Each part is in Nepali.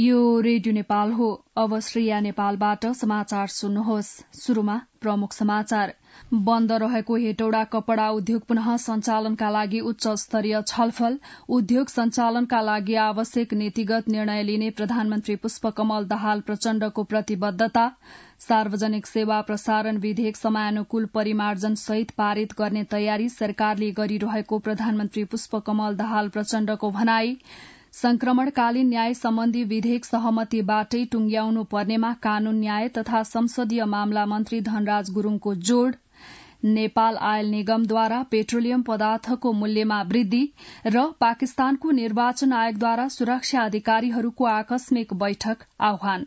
यो रेडियो नेपाल हो अब श्रेया नेपालबाट समाचार सुन्नुहोस् शुरूमा प्रमुख समाचार बन्द रहेको हेटौडा कपड़ा उद्योग पुनः सञ्चालनका लागि उच्च स्तरीय छलफल उद्योग सञ्चालनका लागि आवश्यक नीतिगत निर्णय लिने प्रधानमन्त्री पुष्पकमल दाहाल प्रचण्डको प्रतिबद्धता सार्वजनिक सेवा प्रसारण विधेयक समयानुकूल परिमार्जन सहित पारित गर्ने तयारी सरकारले गरिरहेको प्रधानमन्त्री पुष्पकमल दाहाल प्रचण्डको भनाई संक्रमणकालीन न्याय सम्बन्धी विधेयक सहमतिबाटै टुंग्याउनु पर्नेमा कानून न्याय तथा संसदीय मामला मन्त्री धनराज गुरूङको जोड़ नेपाल आयल निगमद्वारा पेट्रोलियम पदार्थको मूल्यमा वृद्धि र पाकिस्तानको निर्वाचन आयोगद्वारा सुरक्षा अधिकारीहरूको आकस्मिक बैठक आह्वान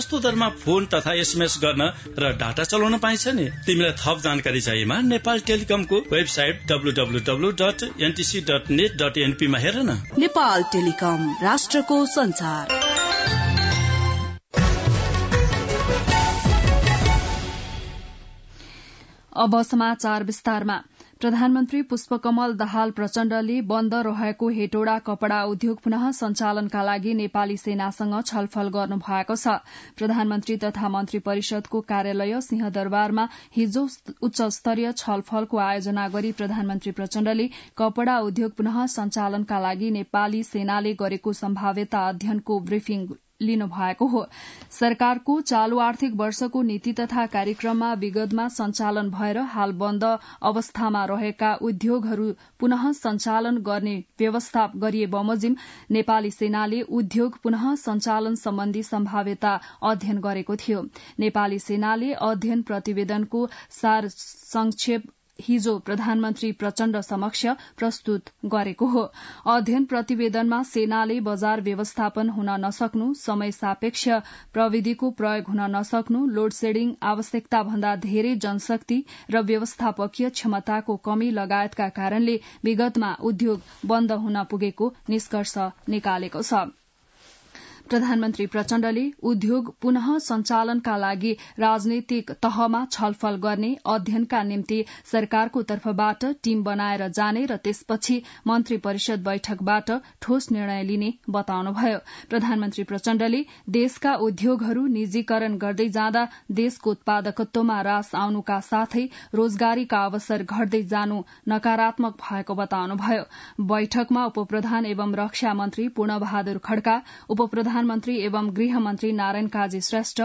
सस्तो दरमा फोन तथा एसएमएस गर्न र डाटा चलाउन पाइन्छ नि तिमीलाई थप जानकारी चाहिएमा नेपाल टेलिकमको वेबसाइट www.ntc.net.np मा हेर न नेपाल टेलिकम राष्ट्रको संसार अब समाचार विस्तारमा प्रधानमन्त्री पुष्पकमल दहाल प्रचण्डले बन्द रहेको हेटोडा कपड़ा उद्योग पुनः सञ्चालनका लागि नेपाली सेनासँग छलफल गर्नु भएको छ प्रधानमन्त्री तथा मन्त्री परिषदको कार्यालय सिंहदरबारमा हिजो उच्चस्तरीय छलफलको आयोजना गरी प्रधानमन्त्री प्रचण्डले कपड़ा उद्योग पुनः सञ्चालनका लागि नेपाली सेनाले गरेको सम्भाव्यता अध्ययनको ब्रिफिङ लिनुभएको हो सरकारको चालू आर्थिक वर्षको नीति तथा कार्यक्रममा विगतमा सञ्चालन भएर हाल बन्द अवस्थामा रहेका उद्योगहरू पुनः सञ्चालन गर्ने व्यवस्था गरिए बमोजिम नेपाली सेनाले उद्योग पुनः सञ्चालन सम्बन्धी सम्भाव्यता अध्ययन गरेको थियो नेपाली सेनाले अध्ययन प्रतिवेदनको सार संक्षेप हिजो प्रधानमन्त्री प्रचण्ड समक्ष प्रस्तुत गरेको हो अध्ययन प्रतिवेदनमा सेनाले बजार व्यवस्थापन हुन नसक्नु समय सापेक्ष प्रविधिको प्रयोग हुन नसक्नु लोड सेडिङ आवश्यकता भन्दा धेरै जनशक्ति र व्यवस्थापकीय क्षमताको कमी लगायतका कारणले विगतमा उद्योग बन्द हुन पुगेको निष्कर्ष निकालेको छ प्रधानमन्त्री प्रचण्डले उद्योग पुनः संचालनका लागि राजनैतिक तहमा छलफल गर्ने अध्ययनका निम्ति सरकारको तर्फबाट टीम बनाएर जाने र त्यसपछि मन्त्री परिषद बैठकबाट ठोस निर्णय लिने बताउनुभयो प्रधानमन्त्री प्रचण्डले देशका उद्योगहरू निजीकरण गर्दै जाँदा देशको उत्पादकत्वमा रास आउनुका साथै रोजगारीका अवसर घट्दै जानु नकारात्मक भएको बताउनुभयो बैठकमा उपप्रधान एवं रक्षा मन्त्री पूर्णबहादुर खड्का उपप्रधान प्रधानमन्त्री एवं गृहमन्त्री नारायण काजी श्रेष्ठ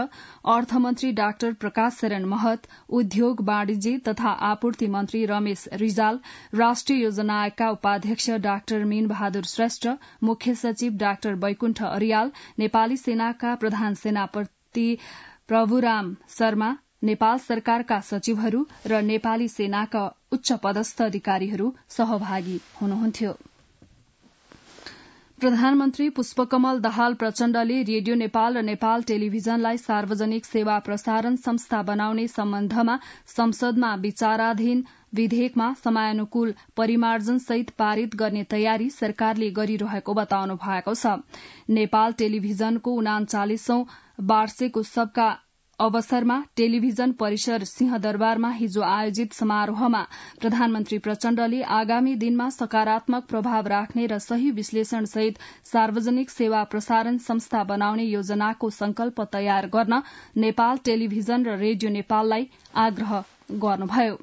अर्थमन्त्री डाक्टर प्रकाश शरण महत उद्योग वाणिज्य तथा आपूर्ति मन्त्री रमेश रिजाल राष्ट्रिय योजना आयोगका उपाध्यक्ष डाक्टर मीन बहादुर श्रेष्ठ मुख्य सचिव डाक्टर वैकुण्ठ अरियाल नेपाली सेनाका प्रधान सेनापति प्रभुराम शर्मा नेपाल सरकारका सचिवहरू र नेपाली सेनाका उच्च पदस्थ अधिकारीहरू सहभागी हुनुहुन्थ्यो प्रधानमन्त्री पुष्पकमल दहाल प्रचण्डले रेडियो नेपाल र नेपाल टेलिभिजनलाई सार्वजनिक सेवा प्रसारण संस्था बनाउने सम्बन्धमा संसदमा विचाराधीन विधेयकमा समयानुकूल परिमार्जन सहित पारित गर्ने तयारी सरकारले गरिरहेको बताउनु भएको छ नेपाल टेलिभिजनको उनाचालिसौं वार्षिक उत्सवका अवसरमा टेलिभिजन परिसर सिंहदरबारमा हिजो आयोजित समारोहमा प्रधानमन्त्री प्रचण्डले आगामी दिनमा सकारात्मक प्रभाव राख्ने र सही विश्लेषणसहित सार्वजनिक सेवा प्रसारण संस्था बनाउने योजनाको संकल्प तयार गर्न नेपाल टेलिभिजन र रेडियो नेपाललाई आग्रह गर्नुभयो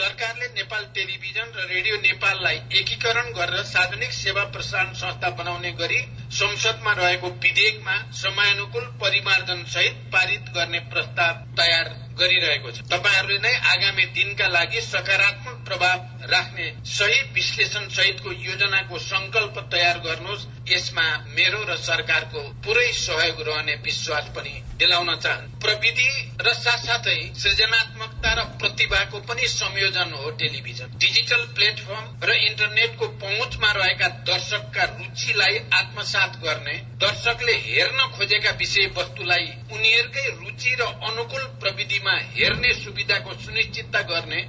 सरकारले नेपाल टेलिभिजन र रेडियो नेपाललाई एकीकरण गरेर सार्वजनिक सेवा प्रसारण संस्था बनाउने गरी संसदमा रहेको विधेयकमा समयानुकूल परिमार्जन सहित पारित गर्ने प्रस्ताव तयार गरिरहेको छ तपाईँहरूले नै आगामी दिनका लागि सकारात्मक प्रभाव राख्ने सही विश्लेषण सहितको योजनाको संकल्प तयार गर्नुहोस् यसमा मेरो र सरकारको पूरै सहयोग रहने विश्वास पनि दिलाउन चाहन्छु प्रविधि र साथसाथै सृजनात्मक क्षमता र प्रतिभाको पनि संयोजन हो टेलिभिजन डिजिटल प्लेटफर्म र इन्टरनेटको पहुँचमा रहेका दर्शकका रुचिलाई आत्मसात गर्ने दर्शकले हेर्न खोजेका विषय वस्तुलाई उनीहरूकै रुचि र अनुकूल प्रविधिमा हेर्ने सुविधाको सुनिश्चितता गर्ने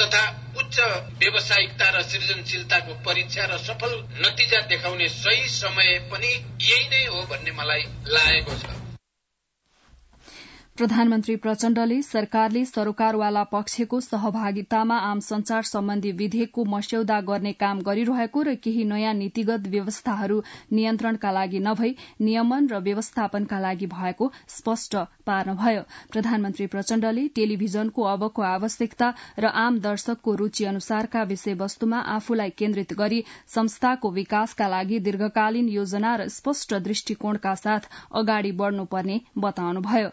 तथा उच्च व्यावसायिकता र सृजनशीलताको परीक्षा र सफल नतिजा देखाउने सही समय पनि यही नै हो भन्ने मलाई लागेको छ प्रधानमन्त्री प्रचण्डले सरकारले सरोकारवाला पक्षको सहभागितामा आम संचार सम्बन्धी विधेयकको मस्यौदा गर्ने काम गरिरहेको र केही नयाँ नीतिगत व्यवस्थाहरू नियन्त्रणका लागि नभई नियमन र व्यवस्थापनका लागि भएको स्पष्ट पार्नुभयो प्रधानमन्त्री प्रचण्डले टेलिभिजनको अबको आवश्यकता र आम दर्शकको रूचि अनुसारका विषयवस्तुमा आफूलाई केन्द्रित गरी संस्थाको विकासका लागि दीर्घकालीन योजना र स्पष्ट दृष्टिकोणका साथ अगाडि बढ़नुपर्ने बताउनुभयो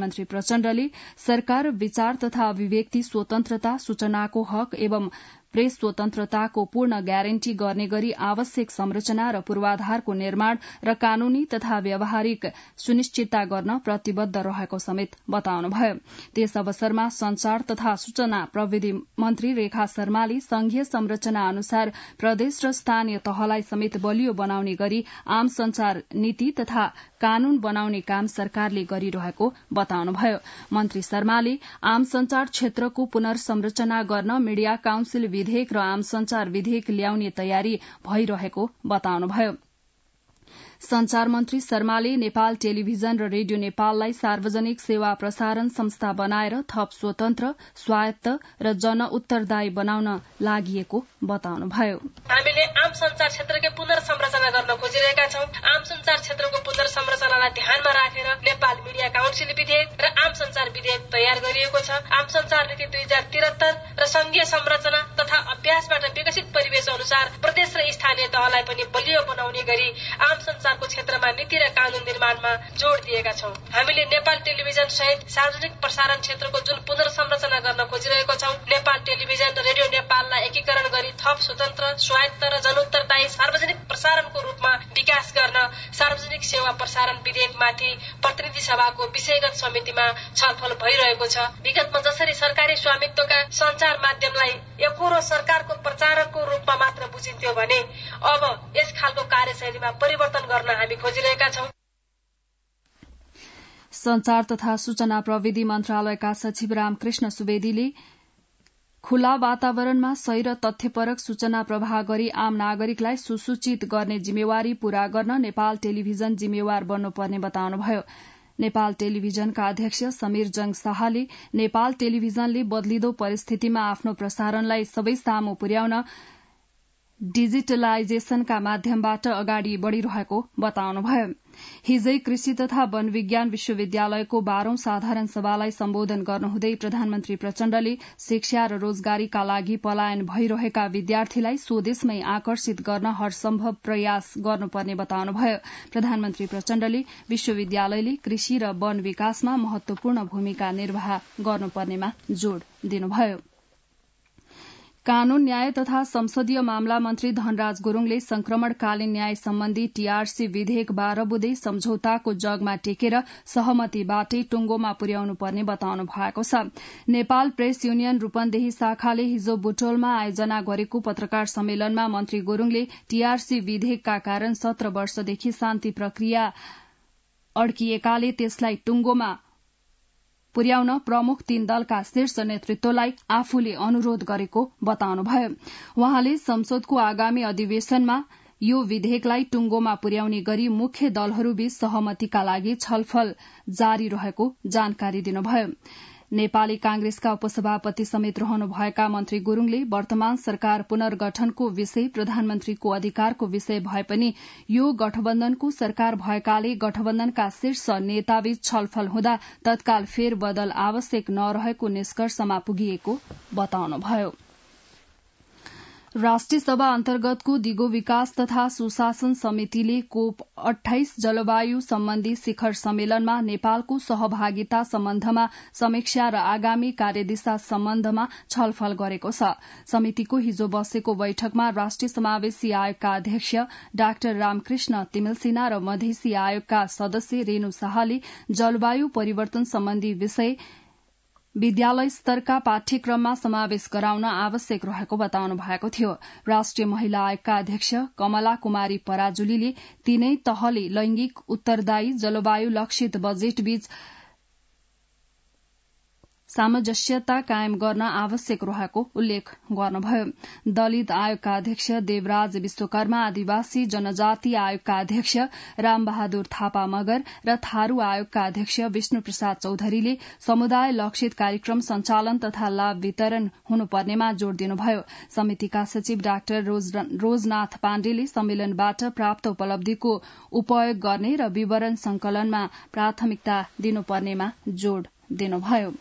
प्रधानमन्त्री प्रचण्डले सरकार विचार तथा अभिव्यक्ति स्वतन्त्रता सूचनाको हक एवं प्रेस स्वतन्त्रताको पूर्ण ग्यारेन्टी गर्ने गरी आवश्यक संरचना र पूर्वाधारको निर्माण र कानूनी तथा व्यावहारिक सुनिश्चितता गर्न प्रतिबद्ध रहेको समेत बताउनुभयो त्यस अवसरमा संचार तथा सूचना प्रविधि मन्त्री रेखा शर्माले संघीय संरचना अनुसार प्रदेश र स्थानीय तहलाई समेत बलियो बनाउने गरी आम संचार नीति तथा कानून बनाउने काम सरकारले गरिरहेको बताउनुभयो मन्त्री शर्माले आम संचार क्षेत्रको पुनर्संरचना गर्न मीडिया काउन्सिल विधेयक र आम संचार विधेयक ल्याउने तयारी भइरहेको बताउनुभयो संचार मन्त्री शर्माले नेपाल टेलिभिजन र रेडियो नेपाललाई सार्वजनिक सेवा प्रसारण संस्था बनाएर थप स्वतन्त्र स्वायत्त र जनउत्तरदायी बनाउन लागि बताउनुभयो हामीले आम संचार क्षेत्रकै पुनर्संरचना गर्न खोजिरहेका छौं आम संचार क्षेत्रको पुनर्संरचनालाई ध्यानमा राखेर नेपाल मिडिया काउन्सिल विधेयक र आम संचार विधेयक तयार गरिएको छ आम संचार नीति दुई हजार त्रिहत्तर र संघीय संरचना तथा अभ्यासबाट विकसित परिवेश अनुसार प्रदेश र स्थानीय तहलाई पनि बलियो बनाउने गरी आम संचार संचारको क्षेत्रमा नीति र कानून निर्माणमा जोड़ दिएका छौं हामीले नेपाल टेलिभिजन सहित सार्वजनिक प्रसारण क्षेत्रको जुन पुनर्संरचना गर्न खोजिरहेको छौं नेपाल टेलिभिजन र रेडियो नेपाललाई एकीकरण गरी थप स्वतन्त्र स्वायत्त र जनोत्तरदायी सार्वजनिक प्रसारणको रूपमा विकास गर्न सार्वजनिक सेवा प्रसारण विधेयकमाथि प्रतिनिधि सभाको विषयगत समितिमा छलफल भइरहेको छ विगतमा जसरी सरकारी स्वामित्वका संचार माध्यमलाई एकोरो सरकारको प्रचारकको रूपमा उब्जिन्थ्यो भने अब यस खालको कार्यशैलीमा परिवर्तन गर्न हामी खोजिरहेका छौं संचार तथा सूचना प्रविधि मन्त्रालयका सचिव रामकृष्ण सुवेदीले खुला वातावरणमा सही र तथ्यपरक सूचना प्रवाह गरी आम नागरिकलाई सुसूचित गर्ने जिम्मेवारी पूरा गर्न नेपाल टेलिभिजन जिम्मेवार बन्नुपर्ने बताउनुभयो नेपाल टेलिभिजनका अध्यक्ष समीर जंग शाहले नेपाल टेलिभिजनले बदलिदो परिस्थितिमा आफ्नो प्रसारणलाई सबै सामु पुर्याउन डिजिटलाइजेशनका माध्यमबाट अगाडि बढ़िरहेको बताउनुभयो हिजै कृषि तथा वन विज्ञान विश्वविद्यालयको बाह्रौं साधारण सभालाई सम्बोधन गर्नुहुँदै प्रधानमन्त्री प्रचण्डले शिक्षा र रोजगारीका लागि पलायन भइरहेका विद्यार्थीलाई स्वदेशमै आकर्षित गर्न हरसम्भव प्रयास गर्नुपर्ने बताउनुभयो प्रधानमन्त्री प्रचण्डले विश्वविद्यालयले कृषि र वन विकासमा महत्वपूर्ण भूमिका निर्वाह गर्नुपर्नेमा जोड़ दिनुभयो कानून न्याय तथा संसदीय मामला मन्त्री धनराज गुरूङले संक्रमणकालीन न्याय सम्बन्धी टीआरसी विधेयक बाह्र बुधे सम्झौताको जगमा टेकेर सहमतिबाटै टुङ्गोमा पुर्याउनु पर्ने बताउनु भएको छ नेपाल प्रेस युनियन रूपन्देही शाखाले हिजो बुटोलमा आयोजना गरेको पत्रकार सम्मेलनमा मन्त्री गुरूङले टीआरसी विधेयकका कारण सत्र वर्षदेखि शान्ति प्रक्रिया अड्किएकाले त्यसलाई टुङ्गोमा पुर्याउन प्रमुख तीन दलका शीर्ष नेतृत्वलाई आफूले अनुरोध गरेको बताउनुभयो वहाँले संसदको आगामी अधिवेशनमा यो विधेयकलाई टुङ्गोमा पुर्याउने गरी मुख्य दलहरूबीच सहमतिका लागि छलफल जारी रहेको जानकारी दिनुभयो नेपाली कांग्रेसका उपसभापति समेत रहनुभएका मन्त्री गुरूङले वर्तमान सरकार पुनर्गठनको विषय प्रधानमन्त्रीको अधिकारको विषय भए पनि यो गठबन्धनको सरकार भएकाले गठबन्धनका शीर्ष नेताबीच छलफल हुँदा तत्काल फेरबदल आवश्यक नरहेको निष्कर्षमा पुगिएको बताउनुभयो राष्ट्रिय सभा अन्तर्गतको दिगो विकास तथा सुशासन समितिले कोप अठाइस जलवायु सम्बन्धी शिखर सम्मेलनमा नेपालको सहभागिता सम्बन्धमा समीक्षा र आगामी कार्यदिशा सम्बन्धमा छलफल गरेको छ समितिको हिजो बसेको बैठकमा राष्ट्रिय समावेशी आयोगका अध्यक्ष डाक्टर रामकृष्ण तिमिलसिन्हा र मधेसी आयोगका सदस्य रेणु शाहले जलवायु परिवर्तन सम्बन्धी विषय विद्यालय स्तरका पाठ्यक्रममा समावेश गराउन आवश्यक रहेको बताउनु भएको थियो राष्ट्रिय महिला आयोगका अध्यक्ष कमला कुमारी पराजुलीले तीनै तहले लैंगिक उत्तरदायी जलवायु लक्षित बजेट बीच सामञ्जस्यता कायम गर्न आवश्यक रहेको उल्लेख गर्नुभयो दलित आयोगका अध्यक्ष देवराज विश्वकर्मा आदिवासी जनजाति आयोगका अध्यक्ष रामबहादुर थापा मगर र थारू आयोगका अध्यक्ष विष्णु प्रसाद चौधरीले समुदाय लक्षित कार्यक्रम सञ्चालन तथा लाभ वितरण हुनुपर्नेमा जोड़ दिनुभयो समितिका सचिव डाक्टर रोजनाथ पाण्डेले सम्मेलनबाट प्राप्त उपलब्धिको उपयोग गर्ने र विवरण संकलनमा प्राथमिकता दिनुपर्नेमा जोड़ दिनुभयो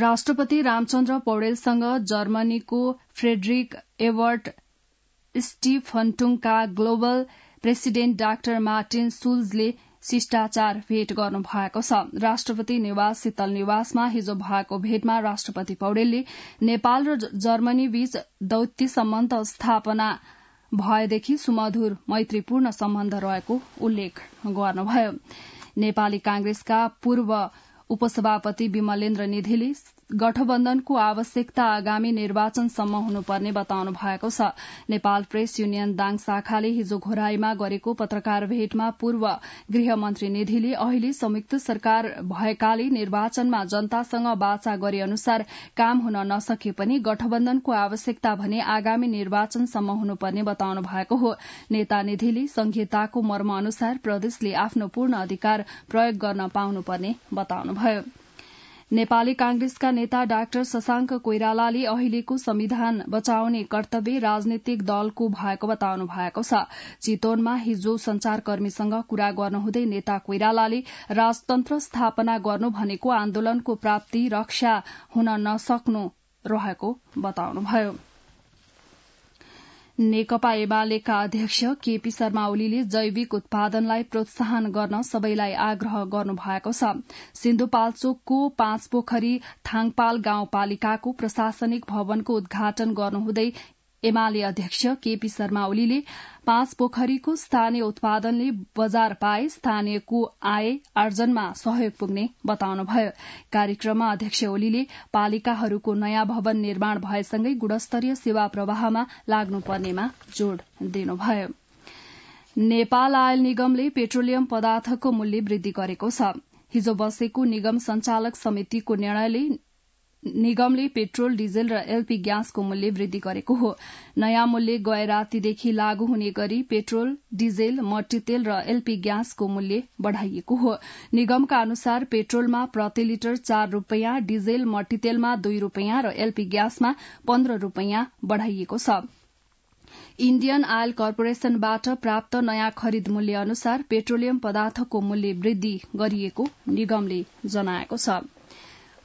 राष्ट्रपति रामचन्द्र पौडेलसँग जर्मनीको फ्रेडरिक एवर्ट स्टिफन्टुङका ग्लोबल प्रेसिडेन्ट डाक्टर मार्टिन सुल्जले शिष्टाचार भेट गर्नु भएको छ राष्ट्रपति निवास शीतल निवासमा हिजो भएको भेटमा राष्ट्रपति पौडेलले नेपाल र जर्मनी बीच दौत्य सम्बन्ध स्थापना भएदेखि सुमधुर मैत्रीपूर्ण सम्बन्ध रहेको उल्लेख गर्नुभयो नेपाली कांग्रेसका पूर्व उपसभापति विमलेन्द्र निधिले गठबन्धनको आवश्यकता आगामी निर्वाचनसम्म हुनुपर्ने बताउनु भएको छ नेपाल प्रेस युनियन दाङ शाखाले हिजो घोराईमा गरेको पत्रकार भेटमा पूर्व गृहमन्त्री निधिले अहिले संयुक्त सरकार भएकाले निर्वाचनमा जनतासँग बाचा गरे अनुसार काम हुन नसके पनि गठबन्धनको आवश्यकता भने आगामी निर्वाचनसम्म हुनुपर्ने बताउनु भएको हो नेता निधिले संहिताको मर्म अनुसार प्रदेशले आफ्नो पूर्ण अधिकार प्रयोग गर्न पाउनुपर्ने बताउनुभयो नेपाली कांग्रेसका नेता डाक्टर शशाङ्क कोइरालाले अहिलेको संविधान बचाउने कर्तव्य राजनैतिक दलको भएको बताउनु भएको छ चितवनमा हिजो संचारकर्मीसँग कुरा गर्नुहुँदै नेता कोइरालाले राजतन्त्र स्थापना गर्नु भनेको आन्दोलनको प्राप्ति रक्षा हुन नसक्नु रहेको बताउनुभयो नेकपा एमालेका अध्यक्ष केपी शर्मा ओलीले जैविक उत्पादनलाई प्रोत्साहन गर्न सबैलाई आग्रह गर्नु भएको छ सिन्धुपाल्चोकको पोखरी थाङपाल गाउँपालिकाको प्रशासनिक भवनको उद्घाटन गर्नुहुँदै एमाले अध्यक्ष केपी शर्मा ओलीले पाँच पोखरीको स्थानीय उत्पादनले बजार पाए स्थानीयको आय आर्जनमा सहयोग पुग्ने बताउनुभयो कार्यक्रममा अध्यक्ष ओलीले पालिकाहरूको नयाँ भवन निर्माण भएसँगै गुणस्तरीय सेवा प्रवाहमा लाग्नु पर्नेमा जोड़ दिनुभयो नेपाल आयल निगमले पेट्रोलियम पदार्थको मूल्य वृद्धि गरेको छ हिजो बसेको निगम संचालक समितिको निर्णयले निगमले पेट्रोल डिजेल र एलपी ग्यासको मूल्य वृद्धि गरेको हो नयाँ मूल्य गए रातीदेखि लागू हुने गरी पेट्रोल डिजेल मट्टीतेल र एलपी ग्यासको मूल्य बढ़ाइएको हो निगमका अनुसार पेट्रोलमा प्रति लिटर चार रूपियाँ डिजेल मट्टीतेलमा दुई रूपियाँ र एलपी ग्यासमा पन्ध्र रूपियाँ बढ़ाइएको छ इण्डियन आयल कर्पोरेशनबाट प्राप्त नयाँ खरिद मूल्य अनुसार पेट्रोलियम पदार्थको मूल्य वृद्धि गरिएको निगमले जनाएको छ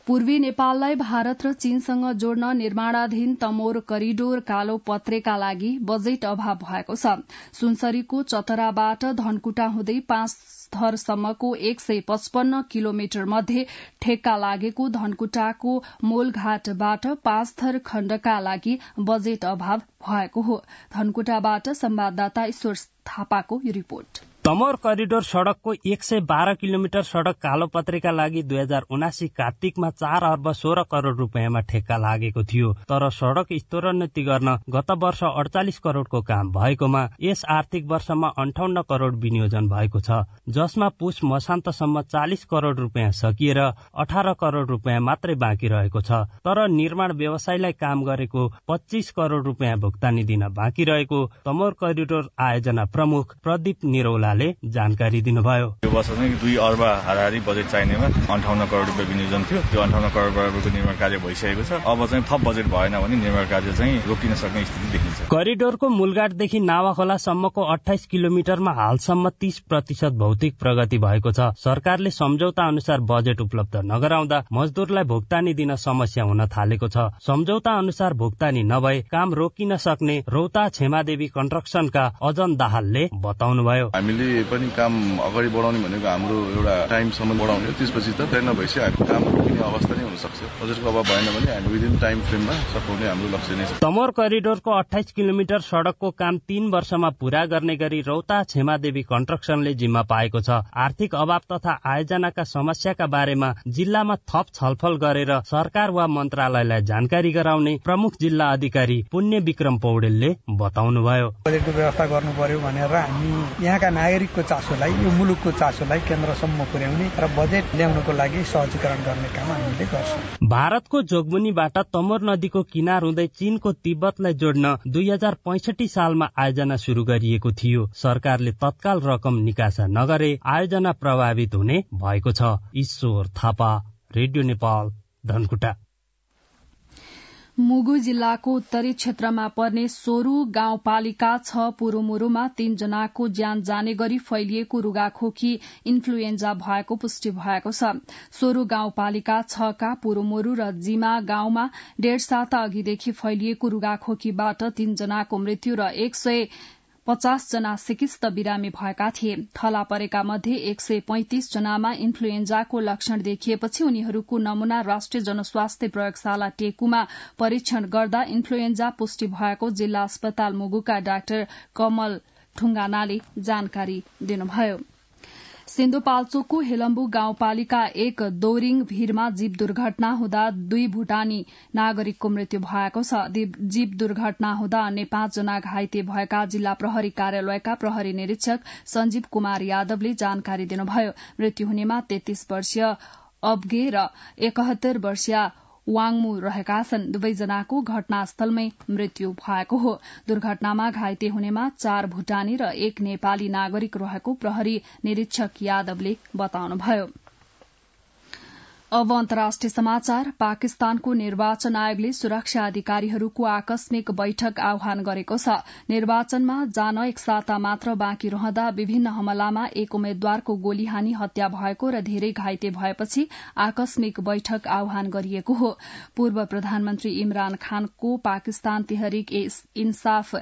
पूर्वी नेपाललाई भारत र चीनसँग जोड्न निर्माणाधीन तमोर करिडोर कालो पत्रेका लागि बजेट अभाव भएको छ सुनसरीको चतराबाट धनकुटा हुँदै पाँच थरसम्मको एक सय पचपन्न किलोमिटर मध्ये ठेक्का लागेको धनकुटाको मोलघाटबाट पाँच थर खण्डका लागि बजेट अभाव भएको हो धनकुटाबाट संवाददाता ईश्वर थापाको रिपोर्ट तमोर करिडोर सड़कको एक सय बाह्र किलोमिटर सड़क पत्रिका लागि दुई हजार उनासी कार्तिकमा चार अर्ब सोह्र करोड़ रुपियाँमा ठेक्का लागेको थियो तर सड़क स्तरोन्नति गर्न गत वर्ष अडचालिस करोड़को काम भएकोमा यस आर्थिक वर्षमा अन्ठाउन्न करोड़ विनियोजन भएको छ जसमा पुष मसान्तसम्म चालिस करोड़ रुपियाँ सकिएर अठार करोड़ रुपियाँ मात्रै बाँकी रहेको छ तर निर्माण व्यवसायलाई काम गरेको पच्चिस करोड़ रुपियाँ भुक्तानी दिन बाँकी रहेको तमोर करिडोर आयोजना प्रमुख प्रदीप निरौला शर्माले जानकारी दिनुभयो यो वर्ष चाहिँ दुई अर्ब हारहारी बजेट चाहिनेमा अन्ठाउन्न करोड रुपियाँ विनियोजन थियो त्यो अन्ठाउन्न करोड रुपियाँको निर्माण कार्य भइसकेको छ अब चाहिँ थप बजेट भएन भने निर्माण कार्य चाहिँ रोकिन सक्ने स्थिति देखिन्छ करिडोरको मूलघाटदेखि नावाखोलासम्मको अठाइस किलोमिटरमा हालसम्म तीस प्रतिशत भौतिक प्रगति भएको छ सरकारले सम्झौता अनुसार बजेट उपलब्ध नगराउँदा मजदुरलाई भुक्तानी दिन समस्या हुन थालेको छ सम्झौता अनुसार भुक्तानी नभए काम रोकिन सक्ने रौता छेमादेवी कन्ट्रक्सनका अजन दाहालले बताउनुभयो हामीले पनि काम अगाडि बढाउने भनेको हाम्रो एउटा टाइमसम्म बढाउने त्यसपछि त नभएपछि हामी काम अवस्था नै हुनसक्छ अभाव भएन भने हामी विदिन टाइम फ्रेममा सघाउने हाम्रो लक्ष्य नै छ तमोर करिडोरको अठाइस किलोमिटर सड़कको काम तीन वर्षमा पूरा गर्ने गरी रौता छेमादेवी कन्स्ट्रक्सनले जिम्मा पाएको छ आर्थिक अभाव तथा आयोजनाका समस्याका बारेमा जिल्लामा थप छलफल गरेर सरकार वा मन्त्रालयलाई जानकारी गराउने प्रमुख जिल्ला अधिकारी पुण्य विक्रम पौडेलले बताउनुभयो भयो व्यवस्था गर्नु पर्यो भनेर हामी यहाँका नागरिकको चासोलाई यो मुलुकको चासोलाई केन्द्रसम्म पुर्याउने र बजेट ल्याउनको लागि सहजीकरण गर्ने काम भारतको जोगमुनीबाट तमोर नदीको किनार हुँदै चीनको तिब्बतलाई जोड्न दुई हजार पैसठी सालमा आयोजना शुरू गरिएको थियो सरकारले तत्काल रकम निकासा नगरे आयोजना प्रभावित हुने भएको छ ईश्वर थापा रेडियो नेपाल धनकुटा मुगु जिल्लाको उत्तरी क्षेत्रमा पर्ने सोरु गाउँपालिका छ पुरूमुरूमा तीनजनाको ज्यान जाने गरी फैलिएको रूगाखोकी इन्फ्लुएन्जा भएको पुष्टि भएको छ सोरु गाउँपालिका छ का पुरूमुरू र जिमा गाउँमा डेढ साता अघिदेखि फैलिएको रूगाखोकीबाट तीनजनाको मृत्यु र एक सय पचासजना सिकिस्त बिरामी भएका थिए थला परेका मध्ये एक सय पैंतिस जनामा इन्फ्लुएन्जाको लक्षण देखिएपछि उनीहरूको नमूना राष्ट्रिय जनस्वास्थ्य प्रयोगशाला टेकुमा परीक्षण गर्दा इन्फ्लुएन्जा पुष्टि भएको जिल्ला अस्पताल मुगुका डाक्टर कमल ठुङ्गानाले जानकारी दिनुभयो सिन्धुपाल्चोकको हेलम्बु गाउँपालिका एक दोरिङ भीरमा जीव दुर्घटना हुँदा दुई भूटानी नागरिकको मृत्यु भएको छ जीव दुर्घटना हुँदा अन्य पाँचजना घाइते भएका जिल्ला प्रहरी कार्यालयका प्रहरी निरीक्षक संजीव कुमार यादवले जानकारी दिनुभयो मृत्यु हुनेमा तेत्तीस वर्षीय अब्गे र एकहत्तर वर्षीय वाङमु रहेका छन् दुवैजनाको घटनास्थलमै मृत्यु भएको हो दुर्घटनामा घाइते हुनेमा चार भूटानी र एक नेपाली नागरिक रहेको प्रहरी निरीक्षक यादवले बताउनुभयो अब अन्तर्राष्ट्रिय समाचार पाकिस्तानको निर्वाचन आयोगले सुरक्षा अधिकारीहरूको आकस्मिक बैठक आह्वान गरेको छ निर्वाचनमा जान एक साता मात्र बाँकी रहँदा विभिन्न हमलामा एक उम्मेद्वारको गोलीहानी हत्या भएको र धेरै घाइते भएपछि आकस्मिक बैठक आह्वान गरिएको हो पूर्व प्रधानमन्त्री इमरान खानको पाकिस्तान तेहरिक इन्साफ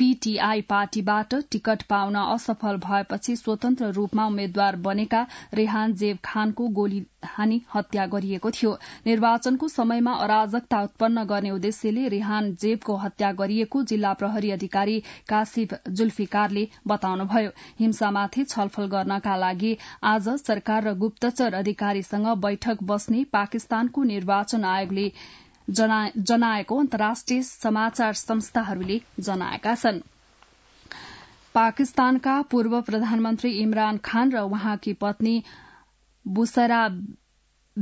पीटीआई पार्टीबाट टिकट पाउन असफल भएपछि स्वतन्त्र रूपमा उम्मेद्वार बनेका रेहान जेब खानको गोली हानी हत्या गरिएको थियो निर्वाचनको समयमा अराजकता उत्पन्न गर्ने उद्देश्यले रेहान जेबको हत्या गरिएको जिल्ला प्रहरी अधिकारी काशिफ जुल्फिकारले बताउनुभयो हिंसामाथि छलफल गर्नका लागि आज सरकार र गुप्तचर अधिकारीसँग बैठक बस्ने पाकिस्तानको निर्वाचन आयोगले जनाएको अन्तर्राष्ट्रिय समाचार संस्थाहरूले जनाएका छन् पाकिस्तानका पूर्व प्रधानमन्त्री इमरान खान र उहाँकी पत्नी बुसरा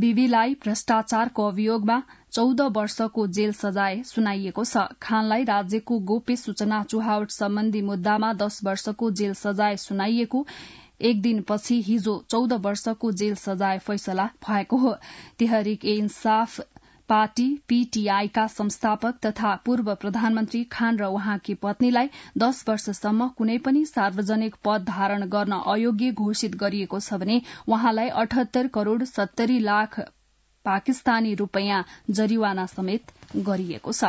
बीबीलाई भ्रष्टाचारको अभियोगमा चौध वर्षको जेल सजाय सुनाइएको छ खानलाई राज्यको गोप्य सूचना चुहावट सम्बन्धी मुद्दामा दश वर्षको जेल सजाय सुनाइएको एक दिनपछि हिजो चौध वर्षको जेल सजाय फैसला भएको हो तिहरिक ए इन्साफ पार्टी पीटीआईका संस्थापक तथा पूर्व प्रधानमन्त्री खान र उहाँकी पत्नीलाई दश वर्षसम्म कुनै पनि सार्वजनिक पद धारण गर्न अयोग्य घोषित गरिएको छ भने उहाँलाई अठहत्तर करोड़ सत्तरी लाख पाकिस्तानी रूपयाँ जरिवाना समेत गरिएको छ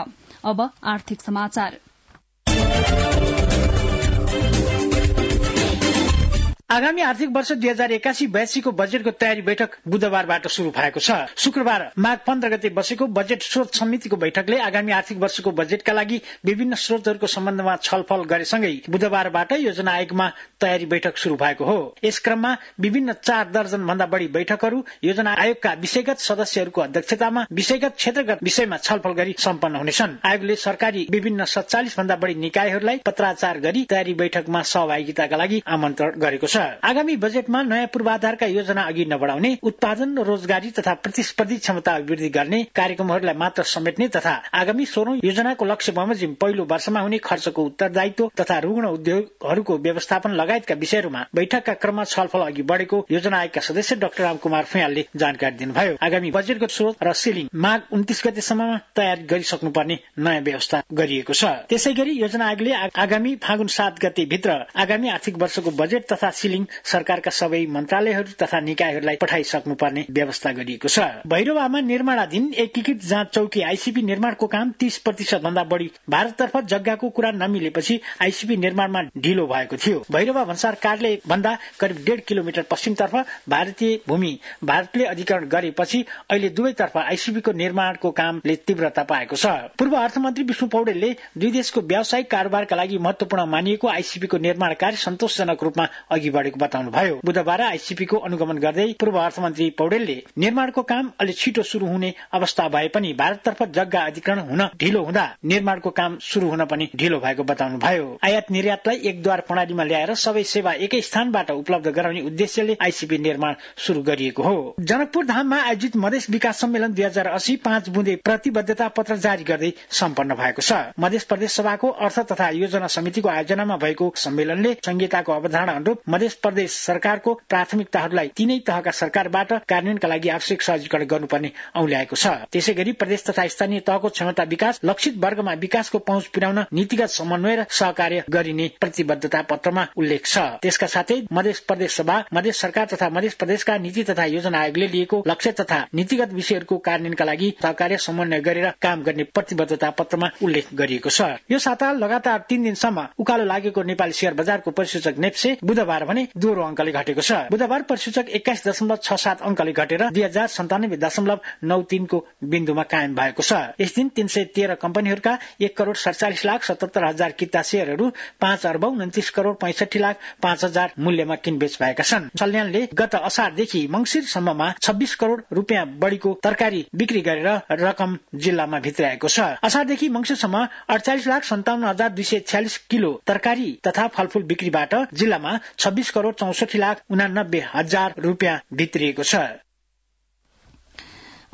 आगामी आर्थिक वर्ष दुई हजार एकासी बयासीको बजेटको तयारी बैठक बुधबारबाट शुरू भएको छ शुक्रबार माघ पन्ध्र गते बसेको बजेट स्रोत समितिको बैठकले आगामी आर्थिक वर्षको बजेटका लागि विभिन्न स्रोतहरूको सम्बन्धमा छलफल गरेसँगै बुधबारबाट योजना आयोगमा तयारी बैठक शुरू भएको हो यस क्रममा विभिन्न चार दर्जन भन्दा बढी बैठकहरू योजना आयोगका विषयगत सदस्यहरूको अध्यक्षतामा विषयगत क्षेत्रगत विषयमा छलफल गरी सम्पन्न हुनेछन् आयोगले सरकारी विभिन्न सत्तालिस भन्दा बढी निकायहरूलाई पत्राचार गरी तयारी बैठकमा सहभागिताका लागि आमन्त्रण गरेको छ आगामी बजेटमा नयाँ पूर्वाधारका योजना अघि नबढाउने उत्पादन रोजगारी तथा प्रतिस्पर्धी क्षमता अभिवृद्धि गर्ने कार्यक्रमहरूलाई मात्र समेट्ने तथा आगामी सोह्रौं योजनाको लक्ष्य बमोजिम पहिलो वर्षमा हुने खर्चको उत्तरदायित्व तथा रुग्ण उद्योगहरूको व्यवस्थापन लगायतका विषयहरूमा बैठकका क्रममा छलफल अघि बढ़ेको योजना आयोगका सदस्य डाक्टर रामकुमार फुयालले जानकारी दिनुभयो आगामी बजेटको स्रोत र सिलिङ माघ उन्तिस गतेसम्ममा तयार गरिसक्नुपर्ने नयाँ व्यवस्था गरिएको छ त्यसै गरी योजना आयोगले आगामी फागुन सात गते भित्र आगामी आर्थिक वर्षको बजेट तथा काउन्सिलिङ सरकारका सबै मन्त्रालयहरू तथा निकायहरूलाई पठाइसक्नुपर्ने व्यवस्था गरिएको छ भैरवामा निर्माणाधीन एकीकृत जाँच चौकी आईसीपी निर्माणको काम तीस प्रतिशत भन्दा बढी भारततर्फ जग्गाको कुरा नमिलेपछि आईसीपी निर्माणमा ढिलो भएको थियो भैरवा भन्सार कार्यालय भन्दा करिब डेढ किलोमिटर पश्चिमतर्फ भारतीय भूमि भारतले अधिकरण गरेपछि अहिले दुवैतर्फ को निर्माणको कामले तीव्रता पाएको छ पूर्व अर्थमन्त्री विष्णु पौडेलले दुई देशको व्यावसायिक कारोबारका लागि महत्वपूर्ण मानिएको को निर्माण कार्य सन्तोषजनक रूपमा अघि बढेको बताउनु भयो बुधबार को अनुगमन गर्दै पूर्व अर्थमन्त्री पौडेलले निर्माणको काम अलि छिटो शुरू हुने अवस्था भए पनि भारततर्फ जग्गा अधिकरण हुन ढिलो हुँदा निर्माणको काम शुरू हुन पनि ढिलो भएको बताउनु भयो आयात निर्यातलाई एकद्वार प्रणालीमा ल्याएर सबै सेवा एकै स्थानबाट उपलब्ध गराउने उद्देश्यले आइसिपी निर्माण शुरू गरिएको हो जनकपुर धाममा आयोजित मधेस विकास सम्मेलन दुई हजार असी पाँच बुँदे प्रतिबद्धता पत्र जारी गर्दै सम्पन्न भएको छ मधेस प्रदेश सभाको अर्थ तथा योजना समितिको आयोजनामा भएको सम्मेलनले संहिताको अवधारणा अनुरूप मधेस देश प्रदेश सरकारको प्राथमिकताहरूलाई तीनै तहका सरकारबाट कार्यान्वयनका लागि आवश्यक सहजीकरण गर्नुपर्ने औल्याएको छ त्यसै गरी प्रदेश तथा स्थानीय तहको क्षमता विकास लक्षित वर्गमा विकासको पहुँच पुर्याउन नीतिगत समन्वय र सहकार्य गरिने प्रतिबद्धता पत्रमा उल्लेख छ त्यसका साथै मधेस प्रदेश सभा मधेस सरकार तथा मधेस प्रदेशका नीति तथा योजना आयोगले लिएको लक्ष्य तथा नीतिगत विषयहरूको कार्यान्वयनका लागि सहकार्य समन्वय गरेर काम गर्ने प्रतिबद्धता पत्रमा उल्लेख गरिएको छ यो साता लगातार तीन दिनसम्म उकालो लागेको नेपाली शेयर बजारको परिसूचक नेप्से बुधबार भने भने दोहोरो अङ्कले घटेको छ बुधबार परिसूचक एक्काइस दशमलव छ सात अङ्कले घटेर दुई हजार सन्तानब्बे दशमलव नौ तीनको बिन्दुमा कायम भएको छ यस दिन तीन सय तेह्र कम्पनीहरूका एक करोड़ सडचालिस लाख सतहत्तर हजार किता सेयरहरू पाँच अर्ब उन्तिस करोड़ पैंसठी लाख पाँच हजार मूल्यमा किनबेच भएका छन् सल्यानले गत असारदेखि मंगिरसम्ममा छब्बीस करोड़ रूपियाँ बढ़ीको तरकारी बिक्री गरेर रकम जिल्लामा भित्राएको छ असारदेखि मंगिरसम्म अडचालिस लाख सन्ताउन्न हजार दुई सय छ्यालिस किलो तरकारी तथा फलफूल बिक्रीबाट जिल्लामा छब्बीस पाँच करोड़ चौसठी लाख उनानब्बे हजार रूपियाँ भित्रिएको छ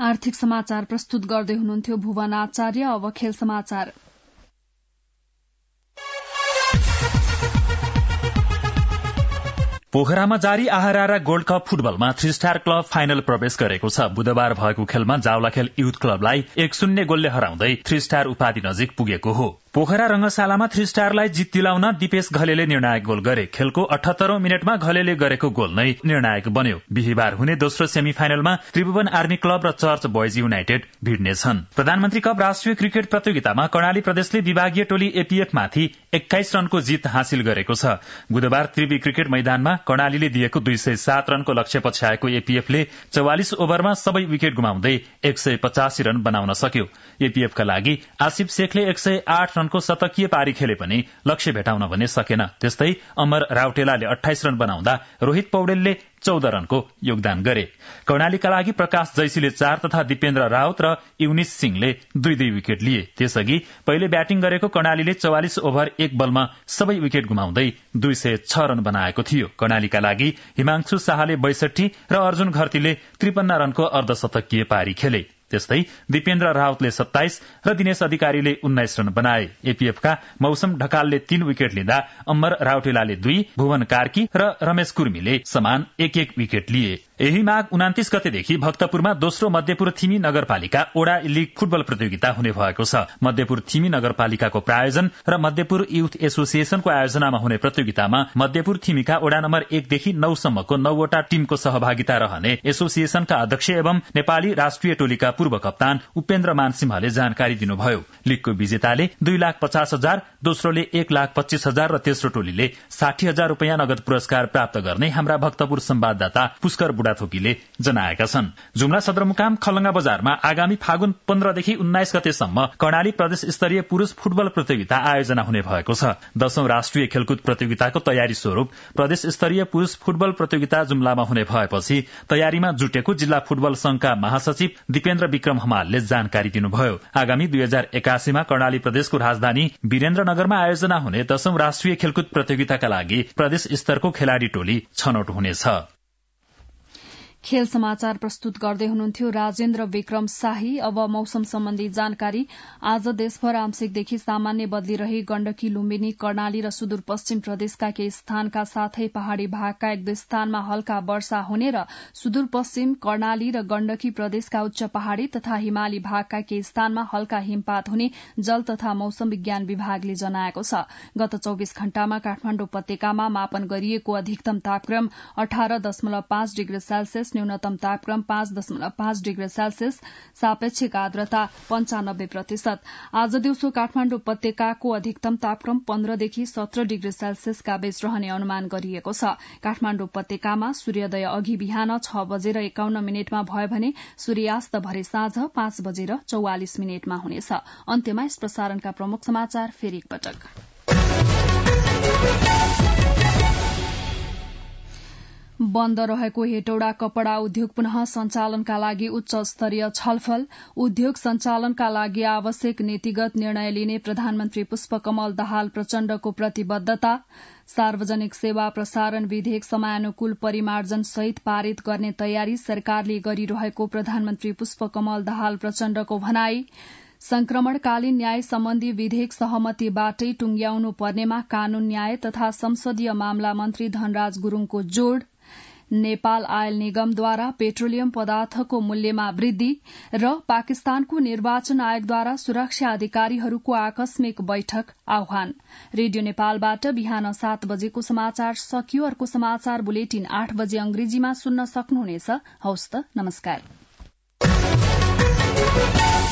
आर्थिक समाचार प्रस्तुत गर्दै हुनुहुन्थ्यो भुवन आचार्य अब खेल समाचार पोखरामा जारी आहारा गोल्ड कप फुटबलमा थ्री स्टार क्लब फाइनल प्रवेश गरेको छ बुधबार भएको खेलमा जावलाखेल युथ क्लबलाई एक शून्य गोलले हराउँदै थ्री स्टार उपाधि नजिक पुगेको हो पोखरा रंगशालामा थ्री स्टारलाई जित दिलाउन दिपेश घलेले निर्णायक गोल गरे खेलको अठहत्तरौं मिनटमा घलेले गरेको गोल नै निर्णायक बन्यो बिहिबार हुने दोस्रो सेमी फाइनलमा त्रिभुवन आर्मी क्लब र चर्च बोयज युनाइटेड भिड्नेछन् प्रधानमन्त्री कप राष्ट्रिय क्रिकेट प्रतियोगितामा कर्णाली प्रदेशले विभागीय टोली एपीएफमाथि एक्काइस रनको जित हासिल गरेको छ बुधबार त्रिवी क्रिकेट मैदानमा कर्णालीले दिएको दुई सय सात रनको लक्ष्य पछ्याएको एपीएफले चौवालिस ओभरमा सबै विकेट गुमाउँदै एक रन बनाउन सक्यो एपीएफका लागि आसिफ शेखले एक सय आठ रन रनको शतकीय पारी खेले पनि लक्ष्य भेटाउन भने सकेन त्यस्तै अमर राउटेलाले अठाइस रन बनाउँदा रोहित पौडेलले चौध रनको योगदान गरे कर्णालीका लागि प्रकाश जैसीले चार तथा दिपेन्द्र रावत र युनिस सिंहले दुई दुई विकेट लिए त्यसअघि पहिले ब्याटिङ गरेको कर्णालीले चौवालिस ओभर एक बलमा सबै विकेट गुमाउँदै दुई सय छ रन बनाएको थियो कर्णालीका लागि हिमांशु शाहले बैसठी र अर्जुन घरतीले त्रिपन्न रनको अर्धशतकीय पारी खेले त्यस्तै दिपेन्द्र रावतले सत्ताइस र दिनेश अधिकारीले उन्नाइस रन बनाए का मौसम ढकालले तीन विकेट लिँदा अम्बर रावटेलाले दुई भुवन कार्की र रमेश कुर्मीले समान एक एक विकेट लिए यही माघ उनातिस गतेदेखि भक्तपुरमा दोस्रो मध्यपुर थिमी नगरपालिका ओडा लीग फुटबल प्रतियोगिता हुने भएको छ मध्यपुर थिमी नगरपालिकाको प्रायोजन र मध्यपुर युथ एसोसिएशनको आयोजनामा हुने प्रतियोगितामा मध्यपुर थिमीका ओडा नम्बर एकदेखि नौसम्मको नौवटा टीमको सहभागिता रहने एसोसिएशनका अध्यक्ष एवं नेपाली राष्ट्रिय टोलीका पूर्व कप्तान उपेन्द्र मानसिंहले जानकारी दिनुभयो लीगको विजेताले दुई लाख पचास हजार दोस्रोले एक लाख पच्चीस हजार र तेस्रो टोलीले साठी हजार रूपियाँ नगद पुरस्कार प्राप्त गर्ने हाम्रा भक्तपुर संवाददाता पुष्कर बुढाथोकीले जनाएका छन् जुम्ला सदरमुकाम खलंगा बजारमा आगामी फागुन पन्ध्रदेखि उन्नाइस गतेसम्म कर्णाली प्रदेश स्तरीय पुरूष फुटबल प्रतियोगिता आयोजना हुने भएको छ दशौं राष्ट्रिय खेलकुद प्रतियोगिताको तयारी स्वरूप प्रदेश स्तरीय पुरूष फुटबल प्रतियोगिता जुम्लामा हुने भएपछि तयारीमा जुटेको जिल्ला फुटबल संघका महासचिव दिपेन्द्र विक्रम हमालले जानकारी दिनुभयो आगामी दुई हजार एकासीमा कर्णाली प्रदेशको राजधानी वीरेन्द्रनगरमा आयोजना हुने दशौं राष्ट्रिय खेलकुद प्रतियोगिताका लागि प्रदेश स्तरको खेलाड़ी टोली छनौट हुनेछ खेल समाचार प्रस्तुत गर्दै हुनुहुन्थ्यो राजेन्द्र विक्रम शाही अब मौसम सम्बन्धी जानकारी आज देशभर आंशिकदेखि सामान्य बदली रही गण्डकी लुम्बिनी कर्णाली र सुदूरपश्चिम प्रदेशका केही स्थानका साथै पहाड़ी भागका एक दुई स्थानमा हल्का वर्षा हुने र सुदूरपश्चिम कर्णाली र गण्डकी प्रदेशका उच्च पहाड़ी तथा हिमाली भागका केही स्थानमा हल्का हिमपात हुने जल तथा मौसम विज्ञान विभागले जनाएको छ गत चौविस घण्टामा काठमाण्डु उपत्यकामा मापन गरिएको अधिकतम तापक्रम अठार दशमलव पाँच डिग्री सेल्सियस न्यूनतम तापक्रम पाँच दशमलव पाँच डिग्री सेल्सियस सापेक्षिक आर्द्रता पञ्चानब्बे प्रतिशत आज दिउँसो काठमाण्डु उपत्यकाको अधिकतम तापक्रम पन्ध्रदेखि सत्र डिग्री सेल्सियसका बीच रहने अनुमान गरिएको छ काठमाण्डु उपत्यकामा सूर्योदय अघि बिहान छ बजेर एकाउन्न मिनटमा भयो भने सूर्यास्त भरे साँझ पाँच बजेर चौवालिस मिनटमा हुनेछ अन्त्यमा यस प्रसारणका प्रमुख समाचार फेरि एकपटक बन्द रहेको हेटौडा कपड़ा उद्योग पुनः सञ्चालनका लागि उच्च स्तरीय छलफल उद्योग सञ्चालनका लागि आवश्यक नीतिगत निर्णय लिने प्रधानमन्त्री पुष्पकमल दाहाल प्रचण्डको प्रतिबद्धता सार्वजनिक सेवा प्रसारण विधेयक समयानुकूल परिमार्जन सहित पारित गर्ने तयारी सरकारले गरिरहेको प्रधानमन्त्री पुष्पकमल दाहाल प्रचण्डको भनाई संक्रमणकालीन न्याय सम्बन्धी विधेयक सहमतिबाटै टुंग्याउनु पर्नेमा कानून न्याय तथा संसदीय मामला मन्त्री धनराज गुरूङको जोड़ नेपाल आयल निगमद्वारा पेट्रोलियम पदार्थको मूल्यमा वृद्धि र पाकिस्तानको निर्वाचन आयोगद्वारा सुरक्षा अधिकारीहरूको आकस्मिक बैठक आह्वान रेडियो नेपालबाट बिहान सात बजेको समाचार सकियो अर्को समाचार बुलेटिन आठ बजे अंग्रेजीमा सुन्न सक्नुहुनेछ नमस्कार